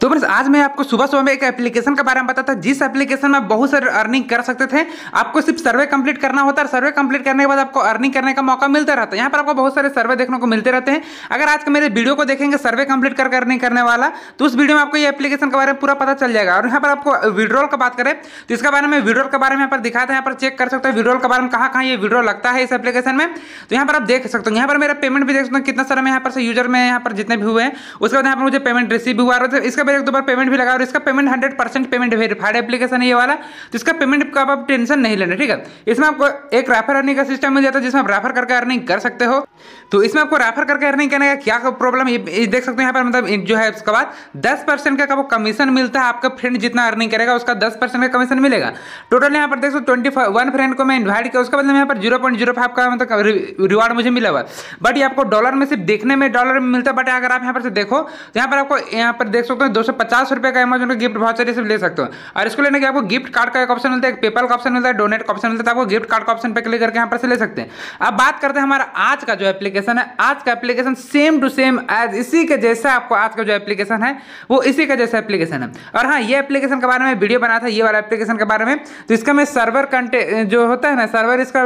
तो फ्रेंड्स आज मैं आपको सुबह सुबह में एक एप्लीकेशन के बारे में बताता जिस एप्लीकेशन में बहुत सारे अर्निंग कर सकते थे आपको सिर्फ सर्वे कंप्लीट करना होता है सर्वे कंप्लीट करने के बाद आपको अर्निंग करने का मौका मिलता रहता है यहाँ पर आपको बहुत सारे सर्वे देखने को मिलते रहते हैं अगर आज के मेरे वीडियो को देखेंगे सर्वे कंप्लीट कर अर्निंग करने वाला तो उस वीडियो में आपको ये एप्लीकेशन के बारे में पूरा पता चल जाएगा और यहाँ पर आपको विड्रॉल का बात करें तो इसके बारे में विड्रॉल के बारे में यहाँ पर दिखाते हैं यहाँ पर चेक कर सकते हैं विड्रॉल के बारे में कहाँ कहाँ ये विड्रॉल लगता है इस एप्लीकेशन में तो यहाँ पर आप देख सकते हो यहाँ पर मेरा पेमेंट भी देख सकते हैं कितना सारा मैं यहाँ पर यूजर में यहाँ पर जितने भी हुए हैं उसके बाद यहाँ पर मुझे पेमेंट रिसीव हुआ इसके पर एक दो बार पेमेंट भी लगा और इसका payment hundred percent payment verified application है ये वाला तो इसका पेमेंट का आप टेंशन नहीं लेना ठीक है इसमें आपको एक रेफर अर्निंग का सिस्टम मिल जाता है जिसमें आप रेफर करके अर्निंग कर सकते हो तो इसमें आपको रेफर करके अर्निंग करने का क्या प्रॉब्लम देख सकते हैं यहाँ पर मतलब जो है उसके बाद दस परसेंट का आपको कमीशन मिलता है आपका फ्रेंड जितना अर्निंग करेगा उसका दस परसेंट का कमीशन मिलेगा टोटल यहाँ पर देख सो ट्वेंटी वन फ्रेंड को मैं इन्वाइट किया उसका मतलब यहाँ पर जीरो पॉइंट जीरो फाइव का मतलब रिवार्ड मुझे मिला हुआ बट ये आपको डॉलर में सिर्फ देखने में डॉलर में मिलता है बट अगर आप यहाँ पर से देखो तो यहाँ पर आपको यहाँ पर देख सकते हो दो सौ पचास रुपये का अमेजन का गिफ्ट वाचर ये सब ले सकते हो और इसको लेने के आपको गिफ्ट कार्ड का एक ऑप्शन मिलता है एक पेपल का ऑप्शन मिलता है डोनेट का ऑप्शन मिलता है आपको गिफ्ट कार्ड का ऑप्शन पर क्लिक करके यहाँ पर से ले सकते हैं अब बात करते हैं हमारा आज का जो एप्लीकेशन है आज का application same to same as इसी के जैसा आपको आज का जो एप्लीकेशन है वो इसी का जैसा एप्लीकेशन है और हाँ ये एप्लीकेशन के बारे में वीडियो बना था ये वाला एप्लीकेशन के बारे में तो इसका मैं सर्वर कंटे जो होता है ना सर्वर इसका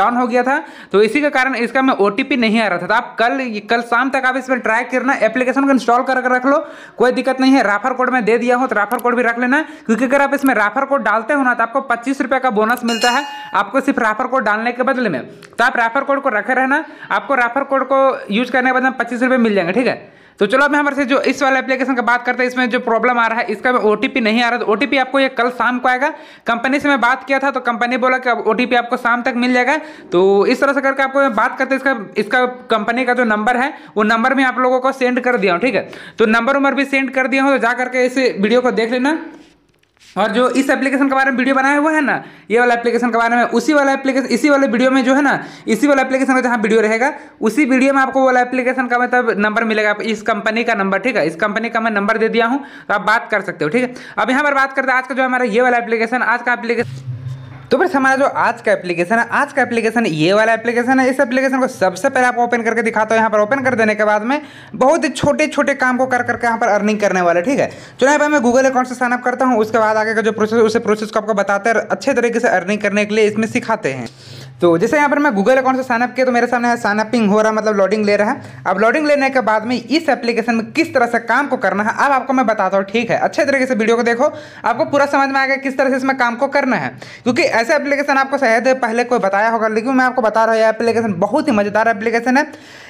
डाउन हो गया था तो इसी के कारण इसका मैं ओ नहीं आ रहा था तो आप कल कल शाम तक आप इसमें ट्राई करना एप्लीकेशन को इंस्टॉल कर रख लो कोई दिक्कत नहीं नहीं है राफर कोड में दे दिया हो तो राफर कोड भी रख लेना क्योंकि अगर आप इसमें राफर कोड डालते हो ना तो आपको पच्चीस रुपए का बोनस मिलता है आपको सिर्फ राफर कोड डालने के बदले में तो आप राफर कोड को रखे रहना आपको राफर कोड को यूज करने के बाद में पच्चीस रुपए मिल जाएंगे ठीक है तो चलो अब हमारे से जो इस वाला एप्लीकेशन का बात करते हैं इसमें जो प्रॉब्लम आ रहा है इसका ओ टी नहीं आ रहा तो ओ आपको ये कल शाम को आएगा कंपनी से मैं बात किया था तो कंपनी बोला कि अब ओ आपको शाम तक मिल जाएगा तो इस तरह से करके आपको मैं बात करते इसका इसका कंपनी का जो नंबर है वो नंबर में आप लोगों को सेंड कर दिया हूँ ठीक है तो नंबर उम्बर भी सेंड कर दिया हूँ तो जा करके इस वीडियो को देख लेना और जो इस एप्लीकेशन के बारे में वीडियो बनाया हुआ है ना ये वाला एप्लीकेशन के बारे में उसी वाला एप्लीकेशन इसी वाले वीडियो में जो है ना इसी वाला एप्लीकेशन का जहाँ वीडियो रहेगा उसी वीडियो में आपको वाला एप्लीकेशन का मतलब नंबर मिलेगा इस कंपनी का नंबर ठीक है इस कंपनी का मैं नंबर दे दिया हूँ तो आप बात कर सकते हो ठीक है अब यहाँ पर बात करते हैं आज का जो हमारा ये वाला एप्लीकेशन आज का एप्लीकेशन तो फिर हमारा जो आज का एप्लीकेशन है आज का एप्लीकेशन ये वाला एप्लीकेशन है इस एप्लीकेशन को सबसे पहले आप ओपन करके दिखाता हूँ यहाँ पर ओपन कर देने के बाद में बहुत ही छोटे छोटे काम को कर करके यहाँ पर अर्निंग करने वाले ठीक है तो यहाँ पर मैं गूगल अकाउंट से साइनअप करता हूँ उसके बाद आगे का जो प्रोसेस उसे प्रोसेस को आपको बताते हैं अच्छे तरीके से अर्निंग करने के लिए इसमें सिखाते हैं तो जैसे यहाँ पर मैं गूगल अकाउंट से साइनअप किया तो मेरे सामने साइनअपिंग हो रहा है मतलब लॉडिंग ले रहा है अब लॉडिंग लेने के बाद में इस एप्लीकेशन में किस तरह से काम को करना है अब आपको मैं बताता हूँ ठीक है अच्छे तरीके से वीडियो को देखो आपको पूरा समझ में आएगा किस तरह से इसमें काम को करना है क्योंकि ऐसे एप्लीकेशन आपको शायद पहले कोई बताया होगा लेकिन मैं आपको बता रहा हूँ यह एप्लीकेशन बहुत ही मज़ेदार एप्लीकेशन है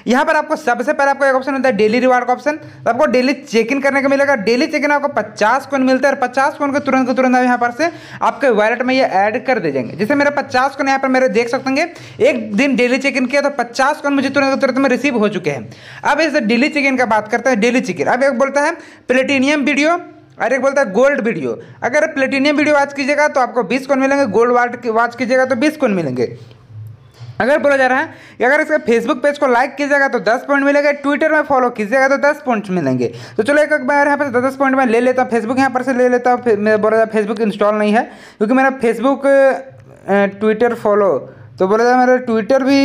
यहाँ पर आपको सबसे पहले आपको एक ऑप्शन मिलता है डेली रिवार्ड का ऑप्शन तो आपको डेली चेक इन करने को मिलेगा डेली चेक इन आपको पचास कोइन मिलता है और पचास कोइन को तुरंत तुरंत आप यहाँ पर से आपके वॉलेट में ये ऐड कर दे जाएंगे जैसे मेरा पचास कोइन यहाँ पर मेरे देख सकते हैं एक दिन डेली चेक इन किया तो पचास कोइन मुझे तुरंत तुरंत में रिसीव हो चुके हैं अब इस डेली चेक इन का बात करते हैं डेली चेक इन अब एक बोलता है प्लेटिनियम वीडियो और एक बोलता है गोल्ड वीडियो अगर प्लेटिनियम वीडियो वाच कीजिएगा तो आपको बीस कौन मिलेंगे गोल्ड वॉच कीजिएगा तो बीस कौन मिलेंगे अगर बोला जा रहा है अगर इसके फेसबुक पेज को लाइक कीजिएगा तो दस पॉइंट मिलेगा ट्विटर में फॉलो कीजिएगा तो दस पॉइंट मिलेंगे तो चलो एक बार यहाँ पर तो दस दस पॉइंट मैं ले लेता हूँ फेसबुक यहाँ पर से ले लेता हूँ बोला जा फेसबुक इंस्टॉल नहीं है क्योंकि मेरा फेसबुक ट्विटर फॉलो तो बोला जा मेरा ट्विटर भी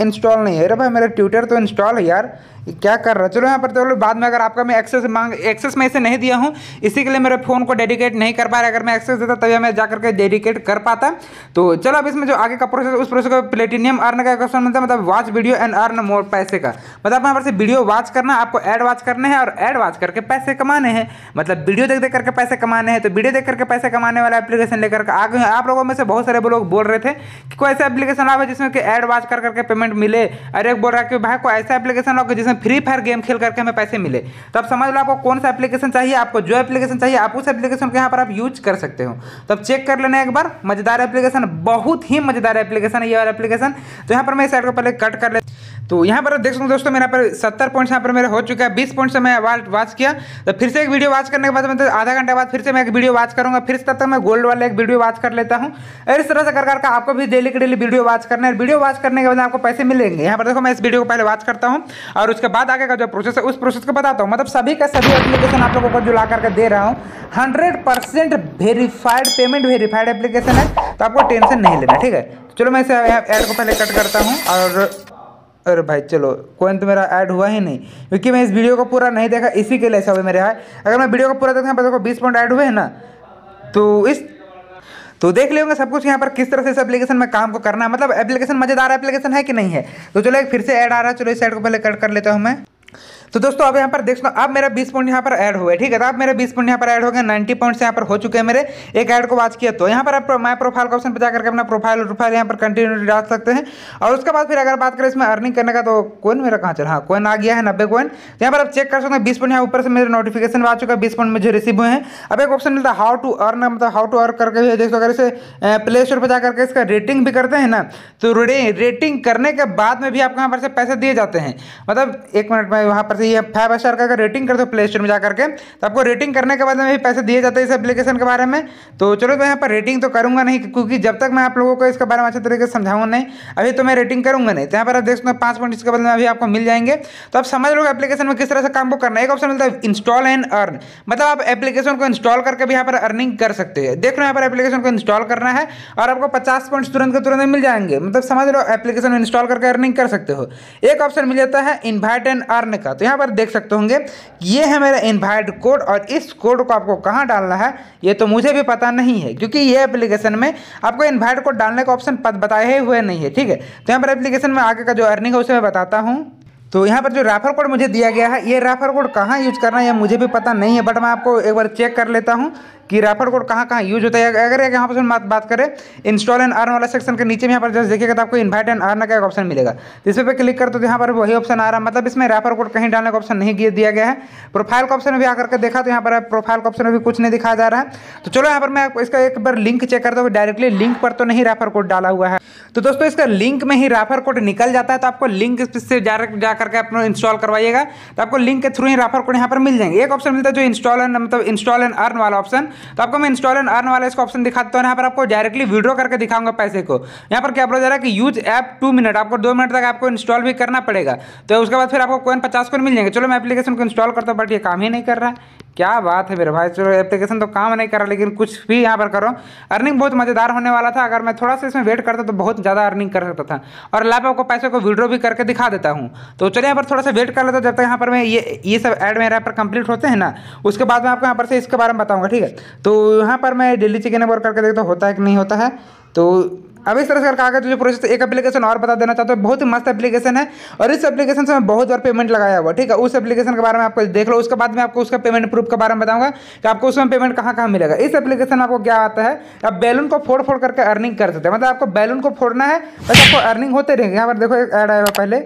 इंस्टॉल नहीं है अरे भाई मेरा ट्विटर तो इंस्टॉल है यार क्या कर रहा चलो यहाँ पर तो बाद में अगर आपका मैं एक्सेस मांग एक्सेस मैं इसे नहीं दिया हूँ इसी के लिए मेरे फ़ोन को डेडिकेट नहीं कर पा रहा अगर मैं एक्सेस देता तभी मैं जाकर के डेडिकेट कर पाता तो चलो अब इसमें जो आगे का प्रोसेस उस प्रोसेस को प्लेटिनियम अर्न का क्वेश्चन मिलता है मतलब watch video and earn more पैसे का मतलब यहाँ पर से वीडियो वॉच करना आपको एड वॉच करना है और एड वॉच करके पैसे कमाने हैं मतलब वीडियो देख देख करके पैसे कमाने हैं तो वीडियो देख करके पैसे कमाने वाला एप्लीकेशन लेकर आ गए आप लोगों में से बहुत सारे लोग बोल रहे थे कि कोई ऐसा एप्लीकेशन आवे जिसमें कि एड वॉच कर करके पेमेंट मिले अरे एक बोल रहा है कि भाई कोई ऐसा एप्लीकेशन हो जिसमें में फ्री फायर गेम खेल करके हमें पैसे मिले तो आप समझ लो आपको कौन सा एप्लीकेशन चाहिए आपको जो एप्लीकेशन चाहिए आप उस एप्लीकेशन को यहाँ पर आप यूज कर सकते हो तो आप चेक कर लेना एक बार मजेदार एप्लीकेशन बहुत ही मजेदार एप्लीकेशन है ये एप्लीकेशन तो यहाँ पर मैं इस साइड को पहले कट कर लेता तो यहाँ पर देख सकते हो दोस्तों मेरा पर सत्तर पॉइंट्स यहाँ पर मेरे हो चुका है बीस पॉइंट मैं वाच वॉच किया तो फिर से एक वीडियो वॉच करने के बाद मतलब आधा घंटे बाद फिर से मैं एक वीडियो वॉच करूँगा फिर तब तक मैं गोल्ड वाला एक वीडियो वॉच कर लेता हूँ और इस तरह से कर करके आपको भी डेली के डेली वीडियो वॉच करना है वीडियो वॉच करने के बाद आपको पैसे मिलेंगे यहाँ पर देखो मैं इस वीडियो को पहले वॉच करता हूँ और उसके बाद आगे का जो प्रोसेस है उस प्रोसेस को बताता हूँ मतलब सभी का सभी एप्लीकेशन आप लोगों को जो ला करके दे रहा हूँ hundred percent verified payment verified application है तो आपको टेंशन नहीं लेना ठीक है चलो मैं इसे ऐड को पहले कट करता हूँ और अरे भाई चलो कोइन तो मेरा ऐड हुआ ही नहीं क्योंकि मैं इस वीडियो को पूरा नहीं देखा इसी के लिए ऐसा हुआ मेरे हाय अगर मैं वीडियो को पूरा देखा हूँ देखो बीस पॉइंट ऐड हुए हैं ना तो इस तो देख लेंगे सब कुछ यहाँ पर किस तरह से इस एप्लीकेशन में काम को करना है मतलब एप्लीकेशन मजेदार एप्लीकेशन है कि नहीं है तो चलो एक फिर से ऐड आ रहा है चलो इस साइड को पहले कट कर लेता हूँ मैं तो दोस्तों अब यहाँ पर देख लो अब मेरा 20 पॉइंट यहाँ पर ऐड हुए ठीक है तो अब मेरे 20 पॉइंट यहाँ पर ऐड हो गए 90 पॉइंट्स यहाँ पर हो चुके हैं मेरे एक ऐड को वाच किया तो यहाँ पर आप माई प्रोफाइल का ऑप्शन पर जाकर के अपना प्रोफाइल प्रोफाइल यहाँ पर कंटिन्यू डाल सकते हैं और उसके बाद फिर अगर बात करें इसमें अर्निंग करने का तो कोइन मेरा कहाँ चला हाँ कोइन आ गया है नब्बे कोइन तो यहाँ पर आप चेक कर सकते हैं बीस पॉइंट यहाँ ऊपर से मेरे नोटिफिकेशन आ चुका है बीस पॉइंट मुझे रिसीव हुए हैं अब एक ऑप्शन मिलता हाउ टू अर्न मतलब हाउ टू अर्न करके भी देख लो अगर इसे प्ले स्टोर पर जाकर के इसका रेटिंग भी करते हैं ना तो रेटिंग करने के बाद में भी आपको यहाँ पर से पैसे दिए जाते हैं मतलब एक मिनट में वहाँ पर से ये फाइव स्टार का अगर रेटिंग कर दो प्ले स्टोर में जा करके तो आपको रेटिंग करने के बाद में भी पैसे दिए जाते हैं इस एप्लीकेशन के बारे में तो चलो मैं यहाँ पर रेटिंग तो करूँगा नहीं क्योंकि जब तक मैं आप लोगों को इसके बारे में अच्छे तरीके से समझाऊँ नहीं अभी तो मैं रेटिंग करूँगा नहीं तो यहाँ पर आप देख सकते हैं पाँच पॉइंट इसके बदले में अभी आपको मिल जाएंगे तो आप समझ लो एप्लीकेशन में किस तरह से काम को करना है एक ऑप्शन मिलता है इंस्टॉल एंड अर्न मतलब आप एप्लीकेशन को इंस्टॉल करके भी यहाँ पर अर्निंग कर सकते हैं देख लो यहाँ पर एप्लीकेशन को इंस्टॉल करना है और आपको पचास पॉइंट तुरंत के तुरंत मिल जाएंगे मतलब समझ लो एप्लीकेशन इंस्टॉल करके अर्निंग कर सकते हो एक ऑप्शन मिल जाता है इन्वाइट एंड अर्न करने का तो यहाँ पर देख सकते होंगे ये है मेरा इन्वाइट कोड और इस कोड को आपको कहाँ डालना है ये तो मुझे भी पता नहीं है क्योंकि ये एप्लीकेशन में आपको इन्वाइट कोड डालने का ऑप्शन बताए हुए नहीं है ठीक है तो यहाँ पर एप्लीकेशन में आगे का जो अर्निंग है उसे मैं बताता हूँ तो यहाँ पर जो रेफर कोड मुझे दिया गया है ये रेफर कोड कहाँ यूज करना है मुझे भी पता नहीं है बट मैं आपको एक बार चेक कर लेता हूँ कि रेफर कोड कहाँ कहाँ यूज होता है अगर यहाँ पर बात बात करें इंस्टॉल एंड अर्न वाला सेक्शन के नीचे में यहाँ पर जैसे देखिएगा तो आपको इन्वाइट एंड अर्न का एक ऑप्शन मिलेगा इस पर क्लिक कर तो यहाँ पर वही ऑप्शन आ रहा है मतलब इसमें रेफर कोड कहीं डालने का ऑप्शन नहीं दिया गया है प्रोफाइल का ऑप्शन भी आकर के देखा तो यहाँ पर प्रोफाइल का ऑप्शन भी कुछ नहीं दिखाया जा रहा है तो चलो यहाँ पर मैं इसका एक बार लिंक चेक करता हूँ डायरेक्टली लिंक पर तो नहीं रेफर कोड डाला हुआ है तो दोस्तों इसका लिंक में ही रेफर कोड निकल जाता है तो आपको लिंक से जा, जाकर के आप इंस्टॉल करवाइएगा तो आपको लिंक के थ्रू ही रेफर कोड यहाँ पर मिल जाएंगे एक ऑप्शन मिलता है जो इंस्टॉल एंड मतलब इंस्टॉल एंड अर्न वाला ऑप्शन तो आपको मैं इंस्टॉल एंड अर्न वाला इसका ऑप्शन दिखाता हूँ यहाँ पर आपको डायरेक्टली विड्रॉ करके दिखाऊंगा पैसे को यहाँ पर क्या बोला जा रहा है कि यूज ऐप टू मिनट आपको दो मिनट तक आपको इंस्टॉल भी करना पड़ेगा तो उसके बाद फिर आपको कोई पचास कोइन मिल जाएंगे चलो मैं एप्लीकेशन को इंस्टॉल करता हूँ बट ये काम ही नहीं कर रहा क्या बात है मेरे भाई चलो एप्लीकेशन तो काम नहीं कर रहा लेकिन कुछ भी यहाँ पर करो अर्निंग बहुत मज़ेदार होने वाला था अगर मैं थोड़ा सा इसमें वेट करता तो बहुत ज़्यादा अर्निंग कर सकता था और लाइव आपको पैसे को विड्रॉ भी करके दिखा देता हूँ तो चलिए यहाँ पर थोड़ा सा वेट कर लेता हूँ जब तक यहाँ पर मैं ये ये सब एड मेरे यहाँ पर कंप्लीट होते हैं ना उसके बाद मैं आपको यहाँ पर से इसके बारे में बताऊँगा ठीक है तो यहाँ पर मैं डेली चिकन वर्क करके देखता हूँ होता है कि नहीं होता है तो अब इस तरह से कहा गया तुझे तो प्रोसेस तो एक एप्लीकेशन और बता देना चाहता हूँ बहुत ही मस्त एप्लीकेशन है और इस एप्लीकेशन से मैं बहुत बार पेमेंट लगाया हुआ ठीक है उस एप्लीकेशन के बारे में आपको देख लो उसके बाद में आपको उसका पेमेंट प्रूफ के बारे में बताऊंगा कि आपको उसमें पेमेंट कहाँ कहाँ मिलेगा इस एप्लीकेशन में आपको क्या आता है आप बैलून को फोड़ फोड़ करके अर्निंग कर सकते हैं मतलब आपको बैलून को फोड़ना है बस आपको अर्निंग होते रहेंगे यहाँ पर देखो एड आया हुआ पहले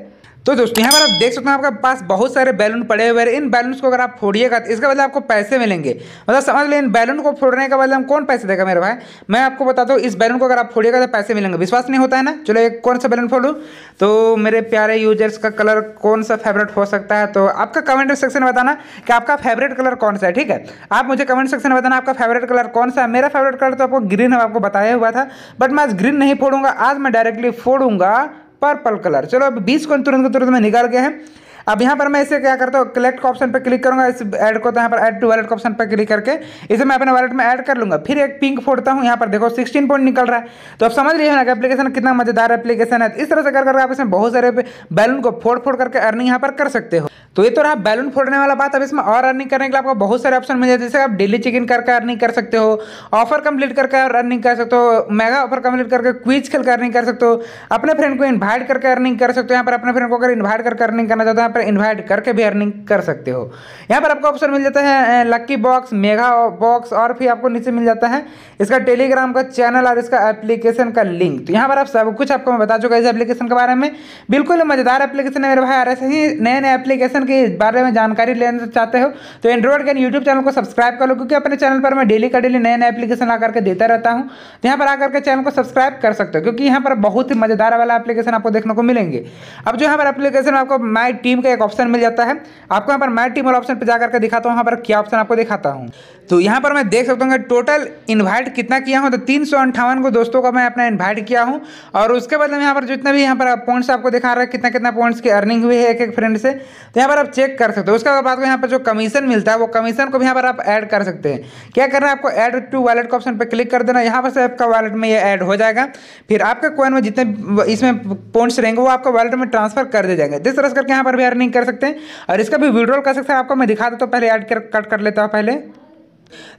तो दोस्तों यहाँ पर आप देख सकते हैं आपके पास बहुत सारे बैलून पड़े हुए हैं इन बैलून को अगर आप फोड़िएगा तो इसके बदले आपको पैसे मिलेंगे मतलब समझ लें इन बैलून को फोड़ने के बदले हम कौन पैसे देगा मेरे भाई मैं आपको बताता हूँ इस बैलून को अगर आप फोड़िएगा तो पैसे मिलेंगे विश्वास नहीं होता है ना चलो एक कौन सा बैलून फोड़ूँ तो मेरे प्यारे यूजर्स का कलर कौन सा फेवरेट हो सकता है तो आपका कमेंट सेक्शन में बताना कि आपका फेवरेट कलर कौन सा है ठीक है आप मुझे कमेंट सेक्शन में बताना आपका फेवरेट कलर कौन सा है मेरा फेवरेट कलर तो आपको ग्रीन है आपको बताया हुआ था बट मैं आज ग्रीन नहीं फोड़ूंगा आज मैं डायरेक्टली फोड़ूंगा पर्पल कलर चलो अब बीस को तुरंत को तुरंत में निकाल गए हैं अब यहाँ पर मैं इसे क्या करता हूँ कलेक्ट का ऑप्शन पर क्लिक करूँगा इस ऐड को तो यहाँ पर ऐड टू वॉलेट का ऑप्शन पर क्लिक करके इसे मैं अपने वॉलेट में ऐड कर लूँगा फिर एक पिंक फोड़ता हूँ यहाँ पर देखो सिक्सटीन पॉइंट निकल रहा है तो आप समझ लीजिए ना कि एप्लीकेशन कितना मजेदार एप्लीकेशन है इस तरह से कर करके आप इसमें बहुत सारे बैलून को फोड़ फोड़ करके अर्निंग यहाँ पर कर सकते हो तो ये तो रहा बैलून फोड़ने वाला बात अब इसमें और अर्निंग करने के लिए आपको बहुत सारे ऑप्शन मिल जाते हैं जैसे आप डेली चिकन इन करके अर्निंग कर सकते हो ऑफर कंप्लीट करके अर्निंग कर सकते हो मेगा ऑफर कंप्लीट करके क्विज खेल कर अर्निंग कर सकते हो अपने फ्रेंड को इन्वाइट करके अर्निंग कर सकते हो यहाँ पर अपने फ्रेंड को अगर इन्वाइट करके अर्निंग करना चाहते हो यहाँ पर इन्वाइट करके भी अर्निंग कर सकते हो यहाँ पर आपको ऑप्शन मिल जाता है लक्की बॉक्स मेगा बॉक्स और फिर आपको नीचे मिल जाता है इसका टेलीग्राम का चैनल और इसका एप्लीकेशन का लिंक तो यहाँ पर आप सब कुछ आपको मैं बता चुका इस एप्लीकेशन के बारे में बिल्कुल मजेदार एप्लीकेशन है मेरे भाई और ऐसे ही नए नए एप्लीकेशन के बारे में जानकारी लेना चाहते हो तो एंड्रॉइड के यूट्यूब चैनल को सब्सक्राइब कर लो क्योंकि अपने चैनल पर मैं डेली का डेली नए नए एप्लीकेशन ला करके देता रहता हूँ तो यहाँ पर आकर के चैनल को सब्सक्राइब कर सकते हो क्योंकि यहाँ पर बहुत ही मज़ेदार वाला एप्लीकेशन आपको देखने को मिलेंगे अब जो यहाँ पर एप्लीकेशन आपको माई टीम का एक ऑप्शन मिल जाता है आपको यहाँ पर माई टीम वाला ऑप्शन पर जाकर के दिखाता हूँ यहाँ पर क्या ऑप्शन आपको दिखाता हूँ तो यहाँ पर मैं देख सकता हूँ कि टोटल इन्वाइट कितना किया हूँ तो तीन सौ अंठावन को दोस्तों का मैं अपना इन्वाइट किया हूँ और उसके बाद में यहाँ पर जितना भी यहाँ पर पॉइंट्स आपको दिखा रहा है कितना कितना पॉइंट्स की अर्निंग हुई है एक एक फ्रेंड से तो यहाँ पर आप चेक कर सकते हो उसके बाद यहाँ पर जो कमीशन मिलता है वो कमीशन को भी यहाँ पर आप ऐड कर सकते हैं क्या करना है आपको एड टू वॉलेट ऑप्शन पर क्लिक कर देना यहाँ पर से आपका वॉलेट में ये ऐड हो जाएगा फिर आपके कोइन में जितने इसमें पॉइंट्स रहेंगे वो आपका वॉलेट में ट्रांसफर कर दे जाएंगे जिस तरह करके यहाँ पर भी अर्निंग कर सकते हैं और इसका भी विड्रॉल कर सकते हैं आपको मैं दिखा देता हूँ पहले ऐड कर कट कर लेता हूँ पहले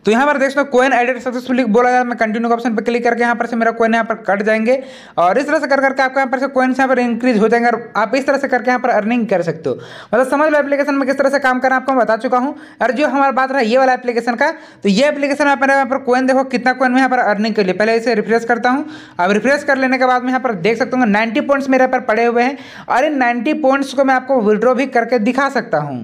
तो यहाँ पर देख सकते हो कोइन एडिट सक्सेसफुली बोला जाए मैं कंटिन्यू ऑप्शन पर क्लिक करके यहाँ पर से मेरा कोइन यहाँ पर कट जाएंगे और इस तरह से कर करके आपको यहाँ पर से कोइन यहाँ पर इंक्रीज हो जाएंगे और आप इस तरह से करके यहाँ पर अर्निंग कर सकते हो मतलब समझ लो एप्लीकेशन में किस तरह से काम करना आपको मैं बता चुका हूँ और जो हमारा बात रहा ये वाला एप्लीकेशन का तो ये एप्लीकेशन आप मेरा यहाँ पर कोइन देखो कितना कोइन में यहाँ पर अर्निंग कर लिए पहले इसे रिफ्रेश करता हूँ अब रिफ्रेश कर लेने के बाद मैं यहाँ पर देख सकता हूँ नाइन्टी पॉइंट्स मेरे यहाँ पर पड़े हुए हैं और इन नाइन्टी पॉइंट्स को मैं आपको विड्रॉ भी करके दिखा सकता हूँ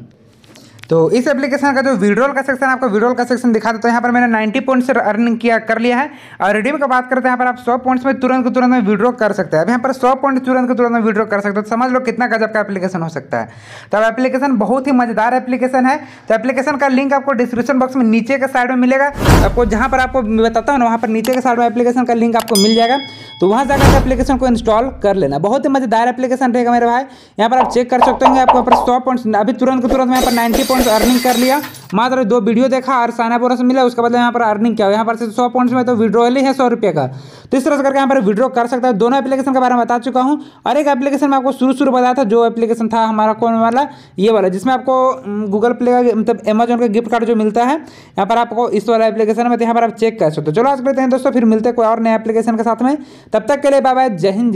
तो इस एप्लीकेशन का जो विड्रॉल का सेक्शन आपको विड्रॉल का सेक्शन दिखा देता है यहाँ पर मैंने 90 पॉइंट्स अर्निंग किया कर लिया है और रिडीम का बात करते हैं तो यहाँ पर आप 100 पॉइंट्स में तुरंत तुरंत में विड्रॉ कर सकते हैं अब यहाँ पर 100 पॉइंट तुरंत तुरंत में विड्रॉ कर सकते हो तो समझ लो कितना गजब का एप्लीकेशन हो सकता है तो अब एप्लीकेशन बहुत ही मजेदार एप्लीकेशन है तो एप्लीकेशन का लिंक आपको डिस्क्रिप्शन बॉक्स में नीचे के साइड में मिलेगा आपको जहाँ पर आपको बताता हूँ ना वहाँ पर नीचे के साइड में एप्लीकेशन का लिंक आपको मिल जाएगा तो वहाँ जाकर एप्लीकेशन को इंस्टॉल कर लेना बहुत ही मजेदार एप्लीकेशन रहेगा मेरे भाई यहाँ पर आप चेक कर सकते होंगे आपको यहाँ पर सौ पॉइंट्स अभी तुरंत तुरंत यहाँ पर नाइन्टी पॉइंट्स अर्निंग कर लिया मात्र दो वीडियो देखा और साइन अप बोनस मिला उसके बाद यहाँ पर अर्निंग किया यहाँ पर सौ पॉइंट्स में तो विड्रॉल ही है सौ रुपये का तो इस तरह से करके यहाँ पर विड्रॉ कर सकता है दोनों एप्लीकेशन के बारे में बता चुका हूँ और एक एप्लीकेशन में आपको शुरू शुरू बताया था जो एप्लीकेशन था हमारा कौन वाला ये वाला जिसमें आपको गूगल प्ले का मतलब अमेजोन का गिफ्ट कार्ड जो मिलता है यहाँ पर आपको इस वाला एप्लीकेशन में तो यहाँ पर आप चेक कर सकते हो चलो आज करते तो हैं दोस्तों फिर मिलते हैं कोई और नए एप्लीकेशन के साथ में तब तक के लिए बाबा जय हिंद